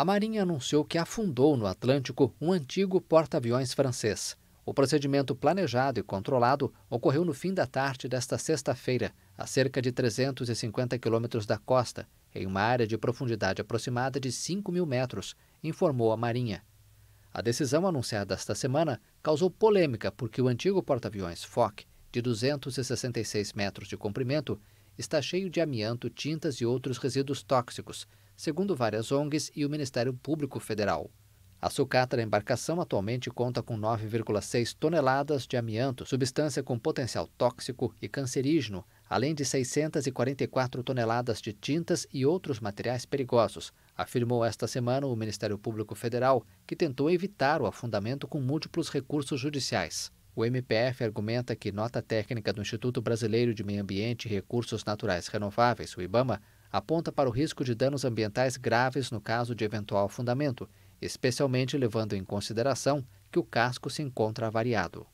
a Marinha anunciou que afundou no Atlântico um antigo porta-aviões francês. O procedimento planejado e controlado ocorreu no fim da tarde desta sexta-feira, a cerca de 350 quilômetros da costa, em uma área de profundidade aproximada de 5 mil metros, informou a Marinha. A decisão anunciada esta semana causou polêmica porque o antigo porta-aviões Fock, de 266 metros de comprimento, está cheio de amianto, tintas e outros resíduos tóxicos, segundo várias ONGs e o Ministério Público Federal. A sucata da embarcação atualmente conta com 9,6 toneladas de amianto, substância com potencial tóxico e cancerígeno, além de 644 toneladas de tintas e outros materiais perigosos, afirmou esta semana o Ministério Público Federal, que tentou evitar o afundamento com múltiplos recursos judiciais. O MPF argumenta que nota técnica do Instituto Brasileiro de Meio Ambiente e Recursos Naturais Renováveis, o IBAMA, aponta para o risco de danos ambientais graves no caso de eventual afundamento, especialmente levando em consideração que o casco se encontra avariado.